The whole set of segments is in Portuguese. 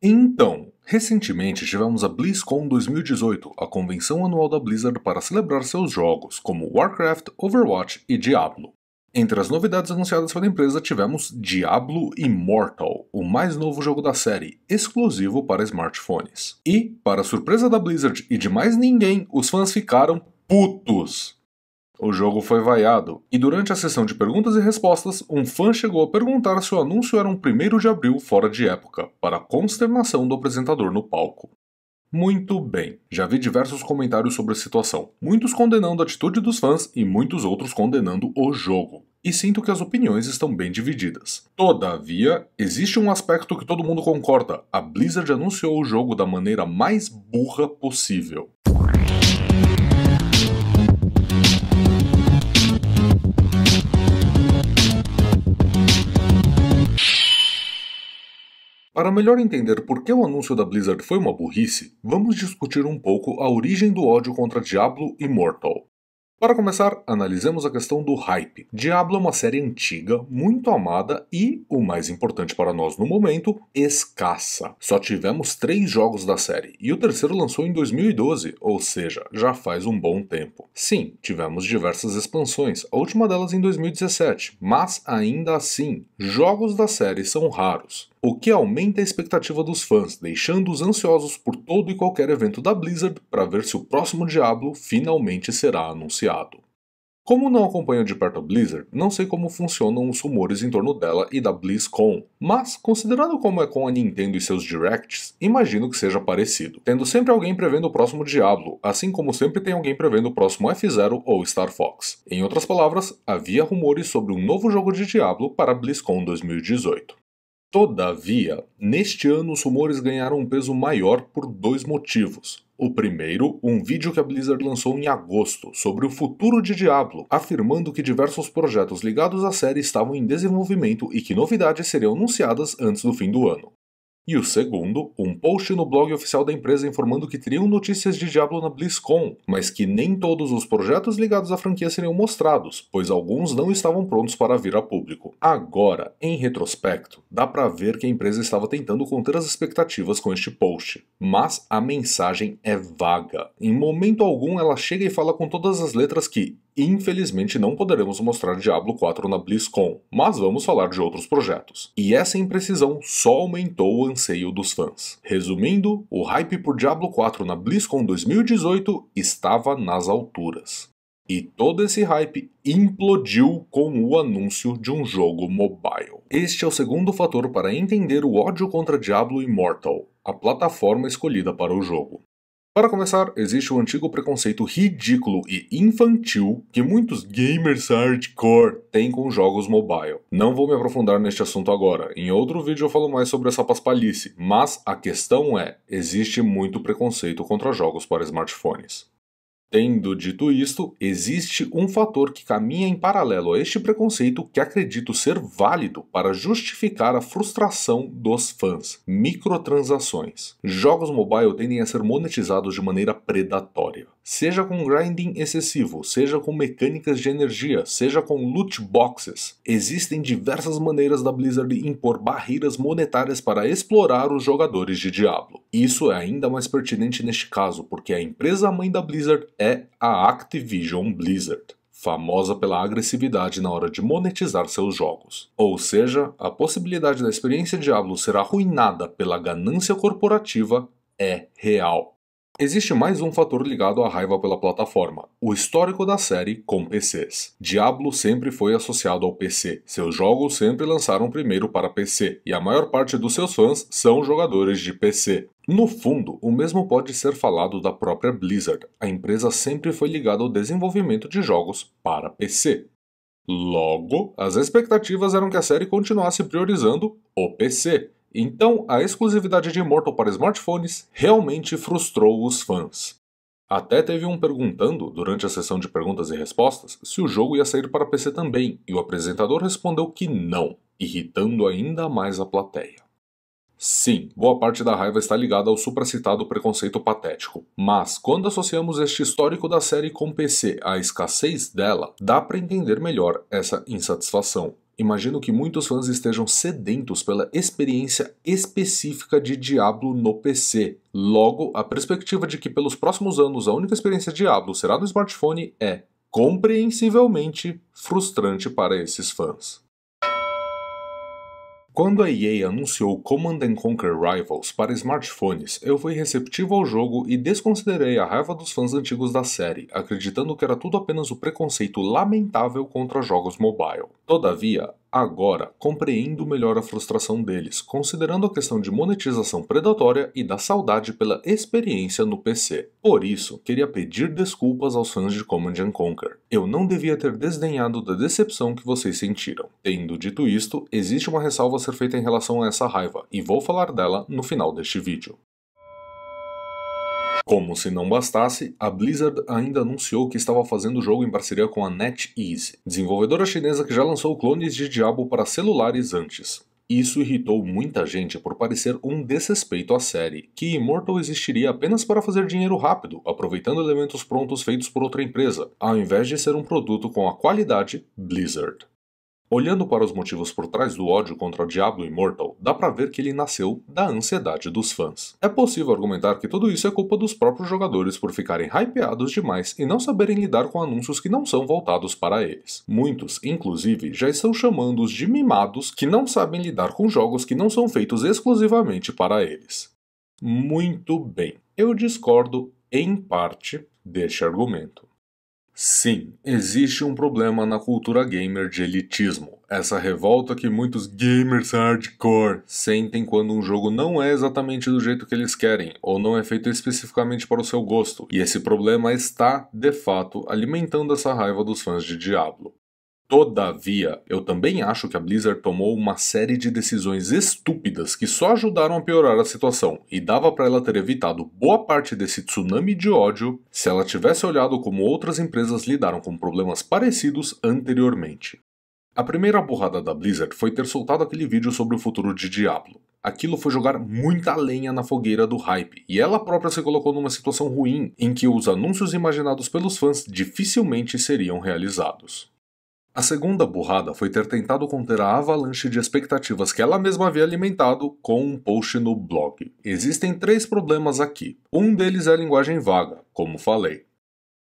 Então, recentemente tivemos a BlizzCon 2018, a convenção anual da Blizzard para celebrar seus jogos, como Warcraft, Overwatch e Diablo. Entre as novidades anunciadas pela empresa tivemos Diablo Immortal, o mais novo jogo da série, exclusivo para smartphones. E, para surpresa da Blizzard e de mais ninguém, os fãs ficaram putos. O jogo foi vaiado, e durante a sessão de perguntas e respostas, um fã chegou a perguntar se o anúncio era um 1 de abril fora de época, para consternação do apresentador no palco. Muito bem, já vi diversos comentários sobre a situação, muitos condenando a atitude dos fãs e muitos outros condenando o jogo. E sinto que as opiniões estão bem divididas. Todavia, existe um aspecto que todo mundo concorda: a Blizzard anunciou o jogo da maneira mais burra possível. Para melhor entender por que o anúncio da Blizzard foi uma burrice, vamos discutir um pouco a origem do ódio contra Diablo Immortal. Para começar, analisemos a questão do hype. Diablo é uma série antiga, muito amada e, o mais importante para nós no momento, escassa. Só tivemos três jogos da série e o terceiro lançou em 2012, ou seja, já faz um bom tempo. Sim, tivemos diversas expansões, a última delas em 2017, mas ainda assim, jogos da série são raros o que aumenta a expectativa dos fãs, deixando-os ansiosos por todo e qualquer evento da Blizzard para ver se o próximo Diablo finalmente será anunciado. Como não acompanho de perto a Blizzard, não sei como funcionam os rumores em torno dela e da BlizzCon, mas considerando como é com a Nintendo e seus directs, imagino que seja parecido, tendo sempre alguém prevendo o próximo Diablo, assim como sempre tem alguém prevendo o próximo f zero ou Star Fox. Em outras palavras, havia rumores sobre um novo jogo de Diablo para a BlizzCon 2018. Todavia, neste ano os rumores ganharam um peso maior por dois motivos. O primeiro, um vídeo que a Blizzard lançou em agosto sobre o futuro de Diablo, afirmando que diversos projetos ligados à série estavam em desenvolvimento e que novidades seriam anunciadas antes do fim do ano. E o segundo, um post no blog oficial da empresa informando que teriam notícias de Diablo na BlizzCon, mas que nem todos os projetos ligados à franquia seriam mostrados, pois alguns não estavam prontos para vir a público. Agora, em retrospecto, dá para ver que a empresa estava tentando conter as expectativas com este post, mas a mensagem é vaga. Em momento algum ela chega e fala com todas as letras que infelizmente não poderemos mostrar Diablo 4 na BlizzCon, mas vamos falar de outros projetos. E essa imprecisão só aumentou o anseio dos fãs. Resumindo, o hype por Diablo 4 na BlizzCon 2018 estava nas alturas. E todo esse hype implodiu com o anúncio de um jogo mobile. Este é o segundo fator para entender o ódio contra Diablo Immortal, a plataforma escolhida para o jogo. Para começar, existe o antigo preconceito ridículo e infantil que muitos gamers hardcore têm com jogos mobile. Não vou me aprofundar neste assunto agora, em outro vídeo eu falo mais sobre essa paspalhice, mas a questão é: existe muito preconceito contra jogos para smartphones. Tendo dito isto, existe um fator que caminha em paralelo a este preconceito que acredito ser válido para justificar a frustração dos fãs: microtransações. Jogos mobile tendem a ser monetizados de maneira predatória. Seja com grinding excessivo, seja com mecânicas de energia, seja com loot boxes, existem diversas maneiras da Blizzard impor barreiras monetárias para explorar os jogadores de Diablo. Isso é ainda mais pertinente neste caso, porque a empresa mãe da Blizzard é a Activision Blizzard famosa pela agressividade na hora de monetizar seus jogos. Ou seja, a possibilidade da experiência Diablo ser arruinada pela ganância corporativa é real. Existe mais um fator ligado à raiva pela plataforma: o histórico da série com PCs. Diablo sempre foi associado ao PC. Seus jogos sempre lançaram primeiro para PC, e a maior parte dos seus fãs são jogadores de PC. No fundo, o mesmo pode ser falado da própria Blizzard. A empresa sempre foi ligada ao desenvolvimento de jogos para PC. Logo, as expectativas eram que a série continuasse priorizando o PC. Então, a exclusividade de Immortal para smartphones realmente frustrou os fãs. Até teve um perguntando, durante a sessão de perguntas e respostas, se o jogo ia sair para PC também, e o apresentador respondeu que não, irritando ainda mais a plateia. Sim, boa parte da raiva está ligada ao supracitado preconceito patético, mas quando associamos este histórico da série com PC à escassez dela, dá para entender melhor essa insatisfação. Imagino que muitos fãs estejam sedentos pela experiência específica de Diablo no PC. Logo, a perspectiva de que pelos próximos anos a única experiência de Diablo será no smartphone é, compreensivelmente, frustrante para esses fãs. Quando a EA anunciou Command Conquer Rivals para smartphones, eu fui receptivo ao jogo e desconsiderei a raiva dos fãs antigos da série, acreditando que era tudo apenas o preconceito lamentável contra jogos mobile. Todavia, Agora, compreendo melhor a frustração deles, considerando a questão de monetização predatória e da saudade pela experiência no PC. Por isso, queria pedir desculpas aos fãs de Command Conquer. Eu não devia ter desdenhado da decepção que vocês sentiram. Tendo dito isto, existe uma ressalva a ser feita em relação a essa raiva, e vou falar dela no final deste vídeo. Como se não bastasse, a Blizzard ainda anunciou que estava fazendo o jogo em parceria com a NetEase, desenvolvedora chinesa que já lançou clones de Diablo para celulares antes. Isso irritou muita gente por parecer um desrespeito à série, que Immortal existiria apenas para fazer dinheiro rápido, aproveitando elementos prontos feitos por outra empresa, ao invés de ser um produto com a qualidade Blizzard. Olhando para os motivos por trás do ódio contra Diablo Immortal, dá para ver que ele nasceu da ansiedade dos fãs. É possível argumentar que tudo isso é culpa dos próprios jogadores por ficarem hypeados demais e não saberem lidar com anúncios que não são voltados para eles. Muitos, inclusive, já estão chamando-os de mimados que não sabem lidar com jogos que não são feitos exclusivamente para eles. Muito bem, eu discordo, em parte, deste argumento. Sim, existe um problema na cultura gamer de elitismo. Essa revolta que muitos gamers hardcore sentem quando um jogo não é exatamente do jeito que eles querem ou não é feito especificamente para o seu gosto. E esse problema está, de fato, alimentando essa raiva dos fãs de Diablo. Todavia, eu também acho que a Blizzard tomou uma série de decisões estúpidas que só ajudaram a piorar a situação e dava para ela ter evitado boa parte desse tsunami de ódio se ela tivesse olhado como outras empresas lidaram com problemas parecidos anteriormente. A primeira burrada da Blizzard foi ter soltado aquele vídeo sobre o futuro de Diablo. Aquilo foi jogar muita lenha na fogueira do hype, e ela própria se colocou numa situação ruim em que os anúncios imaginados pelos fãs dificilmente seriam realizados. A segunda burrada foi ter tentado conter a avalanche de expectativas que ela mesma havia alimentado com um post no blog. Existem três problemas aqui. Um deles é a linguagem vaga, como falei.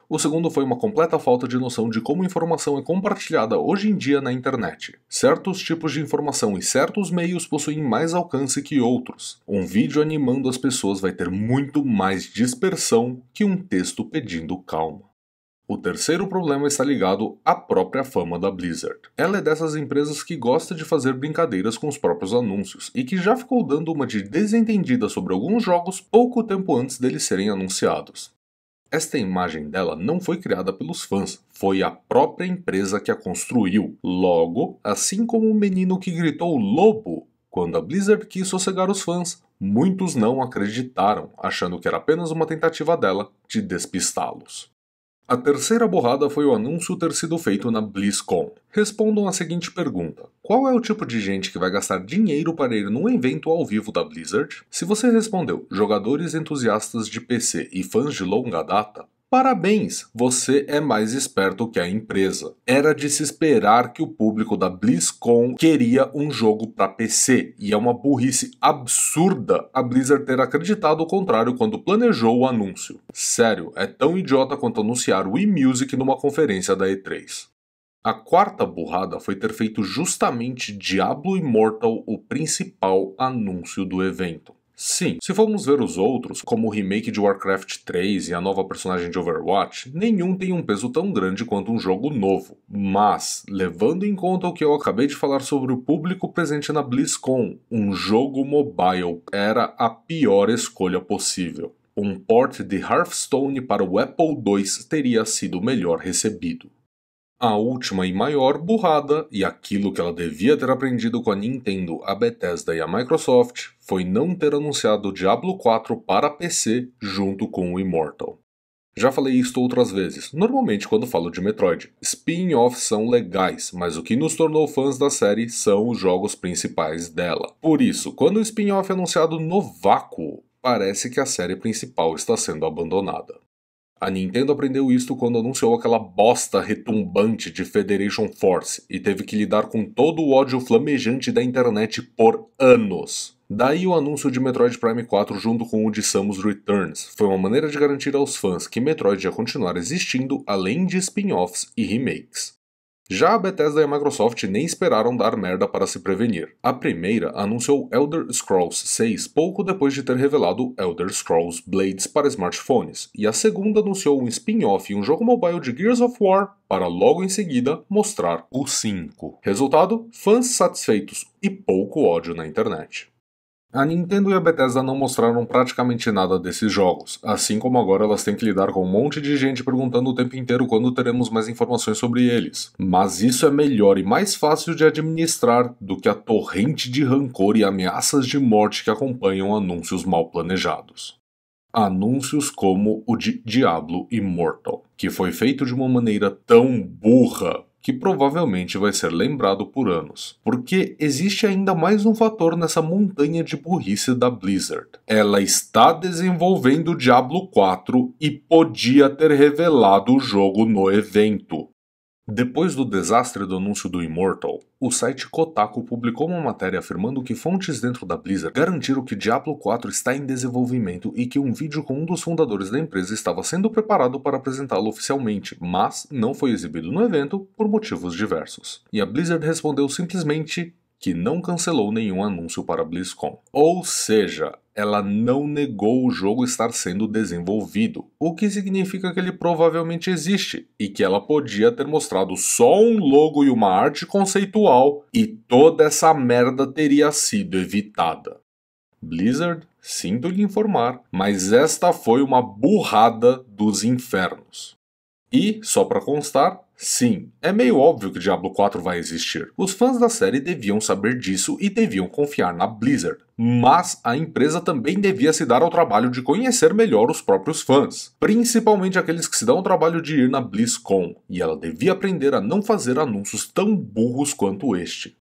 O segundo foi uma completa falta de noção de como informação é compartilhada hoje em dia na internet. Certos tipos de informação e certos meios possuem mais alcance que outros. Um vídeo animando as pessoas vai ter muito mais dispersão que um texto pedindo calma. O terceiro problema está ligado à própria fama da Blizzard. Ela é dessas empresas que gosta de fazer brincadeiras com os próprios anúncios e que já ficou dando uma de desentendida sobre alguns jogos pouco tempo antes deles serem anunciados. Esta imagem dela não foi criada pelos fãs, foi a própria empresa que a construiu. Logo, assim como o menino que gritou lobo quando a Blizzard quis sossegar os fãs, muitos não acreditaram, achando que era apenas uma tentativa dela de despistá-los. A terceira borrada foi o anúncio ter sido feito na BlizzCon. Respondam a seguinte pergunta: Qual é o tipo de gente que vai gastar dinheiro para ir num evento ao vivo da Blizzard? Se você respondeu jogadores entusiastas de PC e fãs de longa data, Parabéns, você é mais esperto que a empresa. Era de se esperar que o público da BlizzCon queria um jogo para PC, e é uma burrice absurda a Blizzard ter acreditado o contrário quando planejou o anúncio. Sério, é tão idiota quanto anunciar o eMusic numa conferência da E3. A quarta burrada foi ter feito justamente Diablo Immortal o principal anúncio do evento. Sim, se formos ver os outros, como o remake de Warcraft 3 e a nova personagem de Overwatch, nenhum tem um peso tão grande quanto um jogo novo. Mas, levando em conta o que eu acabei de falar sobre o público presente na BlizzCon, um jogo mobile era a pior escolha possível. Um port de Hearthstone para o Apple II teria sido melhor recebido a última e maior burrada, e aquilo que ela devia ter aprendido com a Nintendo, a Bethesda e a Microsoft, foi não ter anunciado Diablo 4 para PC junto com o Immortal. Já falei isto outras vezes, normalmente quando falo de Metroid. Spin-offs são legais, mas o que nos tornou fãs da série são os jogos principais dela. Por isso, quando o spin-off é anunciado no vácuo, parece que a série principal está sendo abandonada. A Nintendo aprendeu isto quando anunciou aquela bosta retumbante de Federation Force e teve que lidar com todo o ódio flamejante da internet por anos. Daí o anúncio de Metroid Prime 4 junto com o de Samus Returns foi uma maneira de garantir aos fãs que Metroid ia continuar existindo além de spin-offs e remakes. Já a Bethesda e a Microsoft nem esperaram dar merda para se prevenir. A primeira anunciou Elder Scrolls 6 pouco depois de ter revelado Elder Scrolls Blades para smartphones, e a segunda anunciou um spin-off e um jogo mobile de Gears of War para logo em seguida mostrar o 5. Resultado: fãs satisfeitos e pouco ódio na internet. A Nintendo e a Bethesda não mostraram praticamente nada desses jogos, assim como agora elas têm que lidar com um monte de gente perguntando o tempo inteiro quando teremos mais informações sobre eles. Mas isso é melhor e mais fácil de administrar do que a torrente de rancor e ameaças de morte que acompanham anúncios mal planejados. Anúncios como o de Diablo Immortal, que foi feito de uma maneira tão burra que provavelmente vai ser lembrado por anos, porque existe ainda mais um fator nessa montanha de burrice da Blizzard. Ela está desenvolvendo Diablo 4 e podia ter revelado o jogo no evento. Depois do desastre do anúncio do Immortal, o site Kotaku publicou uma matéria afirmando que fontes dentro da Blizzard garantiram que Diablo 4 está em desenvolvimento e que um vídeo com um dos fundadores da empresa estava sendo preparado para apresentá-lo oficialmente, mas não foi exibido no evento por motivos diversos. E a Blizzard respondeu simplesmente que não cancelou nenhum anúncio para a BlizzCon. Ou seja, ela não negou o jogo estar sendo desenvolvido, o que significa que ele provavelmente existe e que ela podia ter mostrado só um logo e uma arte conceitual e toda essa merda teria sido evitada. Blizzard, sinto lhe informar, mas esta foi uma burrada dos infernos. E, só para constar, Sim, é meio óbvio que Diablo 4 vai existir. Os fãs da série deviam saber disso e deviam confiar na Blizzard. Mas a empresa também devia se dar ao trabalho de conhecer melhor os próprios fãs, principalmente aqueles que se dão ao trabalho de ir na BlizzCon, e ela devia aprender a não fazer anúncios tão burros quanto este.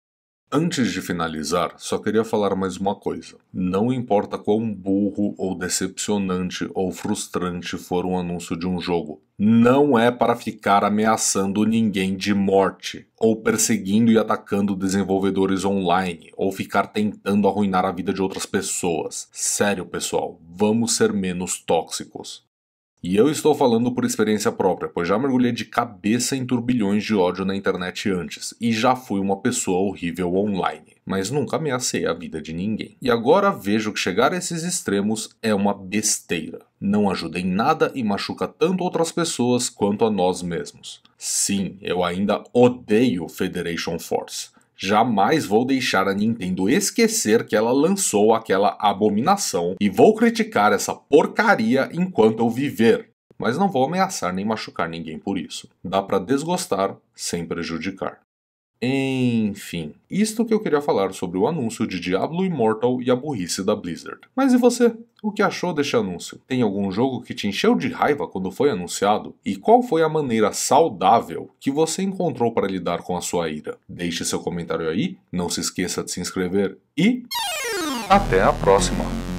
Antes de finalizar, só queria falar mais uma coisa. Não importa quão burro ou decepcionante ou frustrante for um anúncio de um jogo, não é para ficar ameaçando ninguém de morte, ou perseguindo e atacando desenvolvedores online, ou ficar tentando arruinar a vida de outras pessoas. Sério, pessoal, vamos ser menos tóxicos. E eu estou falando por experiência própria, pois já mergulhei de cabeça em turbilhões de ódio na internet antes e já fui uma pessoa horrível online, mas nunca ameacei a vida de ninguém. E agora vejo que chegar a esses extremos é uma besteira. Não ajuda em nada e machuca tanto outras pessoas quanto a nós mesmos. Sim, eu ainda odeio Federation Force Jamais vou deixar a Nintendo esquecer que ela lançou aquela abominação e vou criticar essa porcaria enquanto eu viver. Mas não vou ameaçar nem machucar ninguém por isso. Dá para desgostar sem prejudicar. Enfim, isto que eu queria falar sobre o anúncio de Diablo Immortal e a burrice da Blizzard. Mas e você? O que achou deste anúncio? Tem algum jogo que te encheu de raiva quando foi anunciado? E qual foi a maneira saudável que você encontrou para lidar com a sua ira? Deixe seu comentário aí, não se esqueça de se inscrever e. Até a próxima!